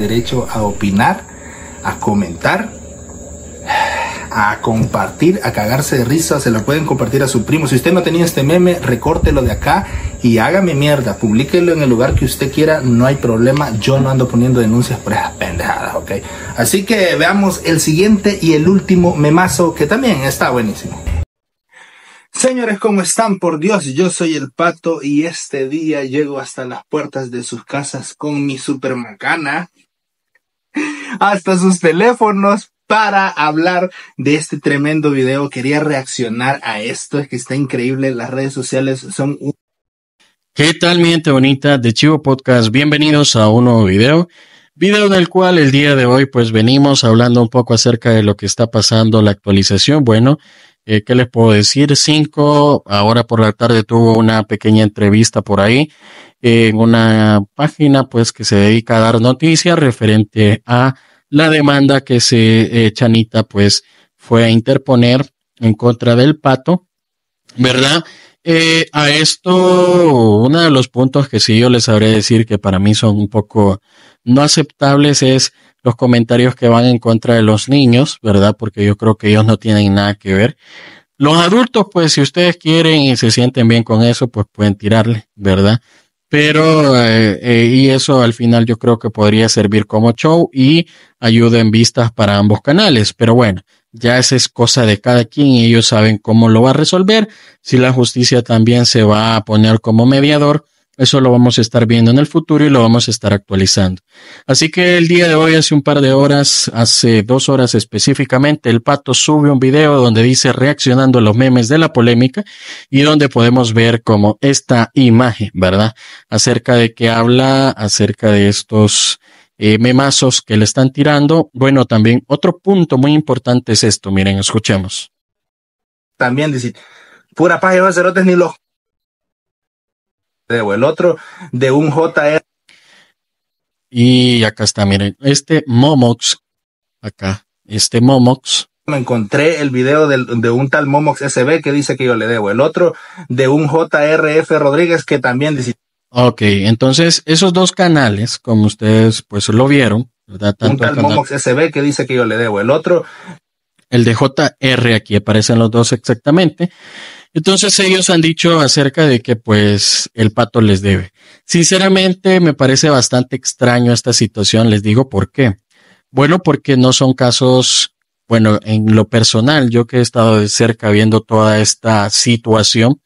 derecho a opinar, a comentar, a compartir, a cagarse de risa, se lo pueden compartir a su primo. Si usted no tenía este meme, recórtelo de acá y hágame mierda, publíquelo en el lugar que usted quiera, no hay problema, yo no ando poniendo denuncias por esas pendejadas, ¿ok? Así que veamos el siguiente y el último memazo que también está buenísimo. Señores, ¿cómo están? Por Dios, yo soy el pato y este día llego hasta las puertas de sus casas con mi macana hasta sus teléfonos para hablar de este tremendo video. Quería reaccionar a esto, es que está increíble. Las redes sociales son... ¿Qué tal mi gente bonita de Chivo Podcast? Bienvenidos a un nuevo video. Video del cual el día de hoy pues venimos hablando un poco acerca de lo que está pasando la actualización. Bueno, eh, ¿qué les puedo decir? Cinco, ahora por la tarde tuvo una pequeña entrevista por ahí en una página pues que se dedica a dar noticias referente a la demanda que se eh, Chanita pues fue a interponer en contra del pato, ¿verdad? Eh, a esto, uno de los puntos que sí yo les sabré decir que para mí son un poco no aceptables es los comentarios que van en contra de los niños, ¿verdad? Porque yo creo que ellos no tienen nada que ver. Los adultos, pues si ustedes quieren y se sienten bien con eso, pues pueden tirarle, ¿verdad? pero eh, eh, y eso al final yo creo que podría servir como show y ayuda en vistas para ambos canales, pero bueno, ya esa es cosa de cada quien y ellos saben cómo lo va a resolver, si la justicia también se va a poner como mediador eso lo vamos a estar viendo en el futuro y lo vamos a estar actualizando. Así que el día de hoy, hace un par de horas, hace dos horas específicamente, el pato sube un video donde dice reaccionando a los memes de la polémica y donde podemos ver como esta imagen, ¿verdad? Acerca de que habla, acerca de estos eh, memazos que le están tirando. Bueno, también otro punto muy importante es esto. Miren, escuchemos. También dice, pura paja, cerotes, ni los o el otro de un JR. Y acá está, miren, este Momox, acá, este Momox. Me encontré el video del, de un tal Momox SB que dice que yo le debo, el otro de un JRF Rodríguez que también dice. Ok, entonces esos dos canales, como ustedes pues lo vieron, un tal Momox SB que dice que yo le debo, el otro. El de JR, aquí aparecen los dos exactamente. Entonces ellos han dicho acerca de que pues el pato les debe. Sinceramente me parece bastante extraño esta situación, les digo por qué. Bueno, porque no son casos, bueno, en lo personal, yo que he estado de cerca viendo toda esta situación,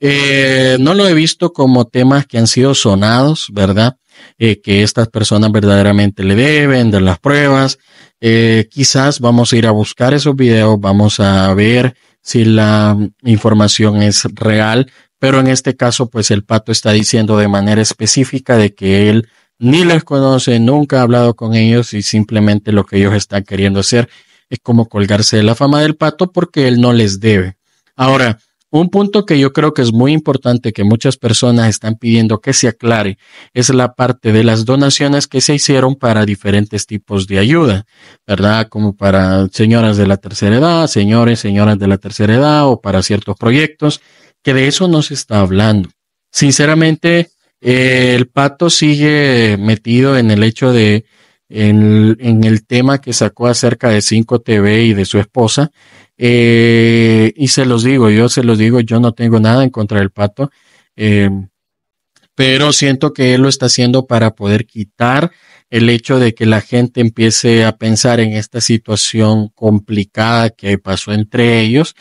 eh, no lo he visto como temas que han sido sonados, ¿verdad? Eh, que estas personas verdaderamente le deben, dar las pruebas. Eh, quizás vamos a ir a buscar esos videos, vamos a ver si la información es real, pero en este caso, pues el pato está diciendo de manera específica de que él ni les conoce, nunca ha hablado con ellos y simplemente lo que ellos están queriendo hacer es como colgarse de la fama del pato porque él no les debe. Ahora, un punto que yo creo que es muy importante que muchas personas están pidiendo que se aclare es la parte de las donaciones que se hicieron para diferentes tipos de ayuda, ¿verdad? Como para señoras de la tercera edad, señores, señoras de la tercera edad o para ciertos proyectos, que de eso no se está hablando. Sinceramente, eh, el pato sigue metido en el hecho de en, el tema que sacó acerca de 5TV y de su esposa. Eh, y se los digo, yo se los digo, yo no tengo nada en contra del pato, eh, pero siento que él lo está haciendo para poder quitar el hecho de que la gente empiece a pensar en esta situación complicada que pasó entre ellos,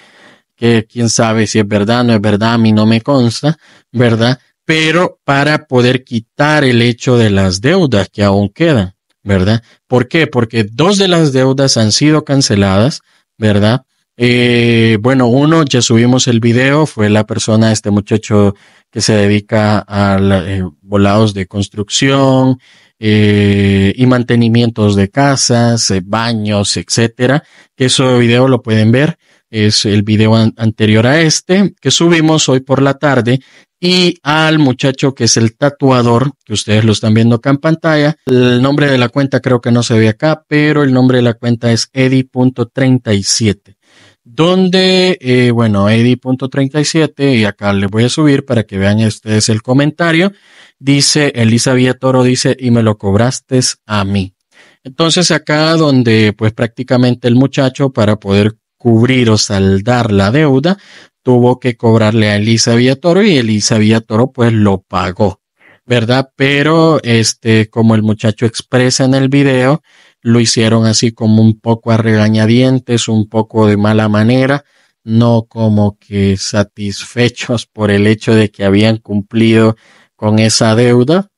que quién sabe si es verdad, no es verdad, a mí no me consta, ¿verdad? Pero para poder quitar el hecho de las deudas que aún quedan. ¿verdad? ¿Por qué? Porque dos de las deudas han sido canceladas, ¿verdad? Eh, bueno, uno, ya subimos el video, fue la persona, este muchacho que se dedica a eh, volados de construcción eh, y mantenimientos de casas, baños, etcétera. Que ese video lo pueden ver, es el video anterior a este que subimos hoy por la tarde y al muchacho que es el tatuador, que ustedes lo están viendo acá en pantalla. El nombre de la cuenta creo que no se ve acá, pero el nombre de la cuenta es Eddie.37. Donde, eh, bueno, Eddie.37, y acá le voy a subir para que vean ustedes el comentario. Dice Elisa Toro dice, y me lo cobraste a mí. Entonces acá donde pues prácticamente el muchacho para poder cubrir o saldar la deuda, tuvo que cobrarle a Elisa Villatoro y Elisa Villatoro pues lo pagó, ¿verdad? Pero este, como el muchacho expresa en el video, lo hicieron así como un poco a regañadientes, un poco de mala manera, no como que satisfechos por el hecho de que habían cumplido con esa deuda,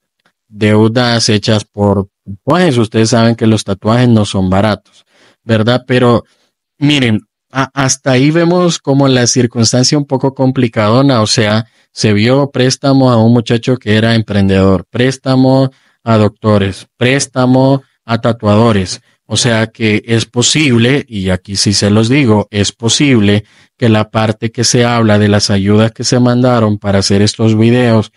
deudas hechas por tatuajes, ustedes saben que los tatuajes no son baratos, ¿verdad? Pero miren, hasta ahí vemos como la circunstancia un poco complicadona, o sea, se vio préstamo a un muchacho que era emprendedor, préstamo a doctores, préstamo a tatuadores. O sea que es posible, y aquí sí se los digo, es posible que la parte que se habla de las ayudas que se mandaron para hacer estos videos,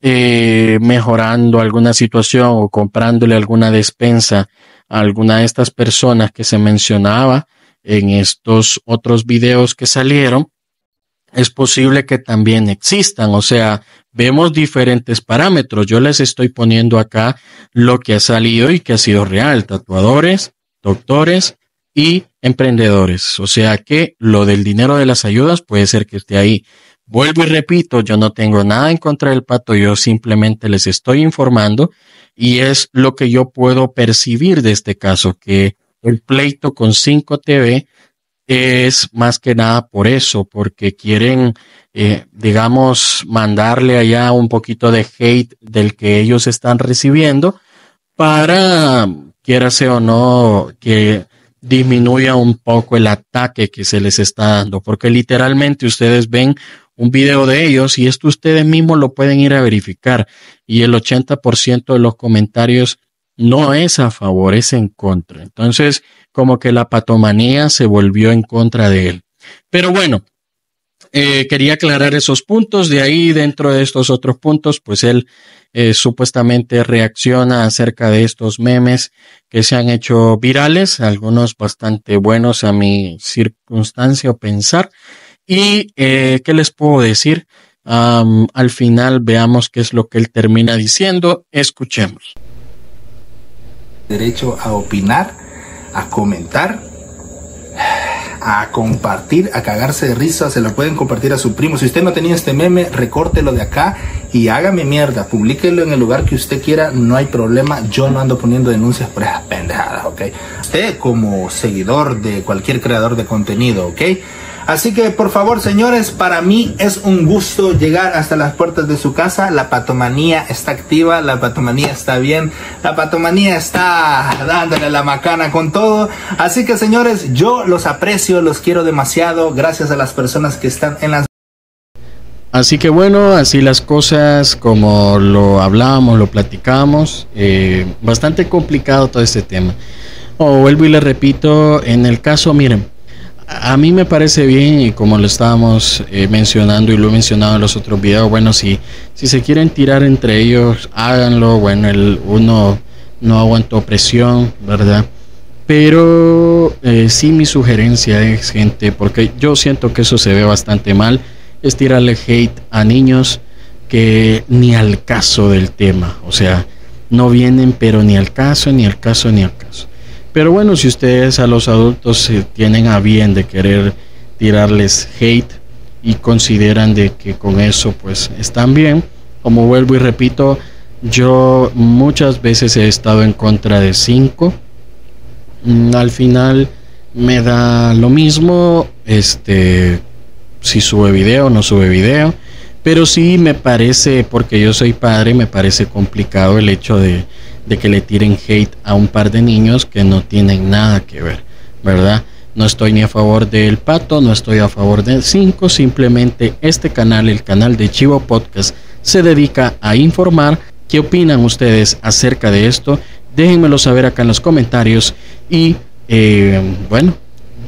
eh, mejorando alguna situación o comprándole alguna despensa a alguna de estas personas que se mencionaba, en estos otros videos que salieron, es posible que también existan. O sea, vemos diferentes parámetros. Yo les estoy poniendo acá lo que ha salido y que ha sido real. Tatuadores, doctores y emprendedores. O sea que lo del dinero de las ayudas puede ser que esté ahí. Vuelvo y repito, yo no tengo nada en contra del pato, yo simplemente les estoy informando y es lo que yo puedo percibir de este caso, que el pleito con 5TV es más que nada por eso, porque quieren, eh, digamos, mandarle allá un poquito de hate del que ellos están recibiendo para, sea o no, que disminuya un poco el ataque que se les está dando, porque literalmente ustedes ven un video de ellos y esto ustedes mismos lo pueden ir a verificar y el 80% de los comentarios no es a favor, es en contra. Entonces, como que la patomanía se volvió en contra de él. Pero bueno, eh, quería aclarar esos puntos. De ahí, dentro de estos otros puntos, pues él eh, supuestamente reacciona acerca de estos memes que se han hecho virales, algunos bastante buenos a mi circunstancia o pensar. Y, eh, ¿qué les puedo decir? al final veamos qué es lo que él termina diciendo. Escuchemos derecho a opinar, a comentar, a compartir, a cagarse de risa, se lo pueden compartir a su primo. Si usted no tenía este meme, recórtelo de acá y hágame mierda, publíquelo en el lugar que usted quiera, no hay problema, yo no ando poniendo denuncias por esas pendejadas, ¿ok? Usted como seguidor de cualquier creador de contenido, ¿ok? Así que por favor señores, para mí es un gusto llegar hasta las puertas de su casa. La patomanía está activa, la patomanía está bien, la patomanía está dándole la macana con todo. Así que señores, yo los aprecio, los quiero demasiado. Gracias a las personas que están en las... Así que bueno, así las cosas, como lo hablábamos, lo platicamos. Eh, bastante complicado todo este tema. O vuelvo y le repito, en el caso, miren, a mí me parece bien, y como lo estábamos eh, mencionando y lo he mencionado en los otros videos, bueno, si, si se quieren tirar entre ellos, háganlo. Bueno, el uno no aguantó presión, ¿verdad? Pero eh, sí mi sugerencia es, gente, porque yo siento que eso se ve bastante mal, es tirarle hate a niños que ni al caso del tema, o sea, no vienen pero ni al caso, ni al caso, ni al caso. Pero bueno, si ustedes a los adultos se tienen a bien de querer tirarles hate y consideran de que con eso pues están bien, como vuelvo y repito, yo muchas veces he estado en contra de 5. Mm, al final me da lo mismo, este, si sube video o no sube video. Pero sí me parece, porque yo soy padre, me parece complicado el hecho de de que le tiren hate a un par de niños que no tienen nada que ver, ¿verdad? No estoy ni a favor del pato, no estoy a favor del 5, simplemente este canal, el canal de Chivo Podcast, se dedica a informar. ¿Qué opinan ustedes acerca de esto? Déjenmelo saber acá en los comentarios y eh, bueno,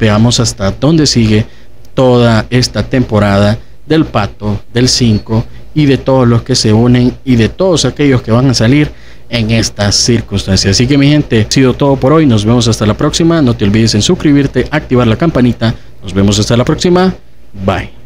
veamos hasta dónde sigue toda esta temporada del pato, del 5 y de todos los que se unen y de todos aquellos que van a salir en estas circunstancias. Así que mi gente, ha sido todo por hoy. Nos vemos hasta la próxima. No te olvides en suscribirte, activar la campanita. Nos vemos hasta la próxima. Bye.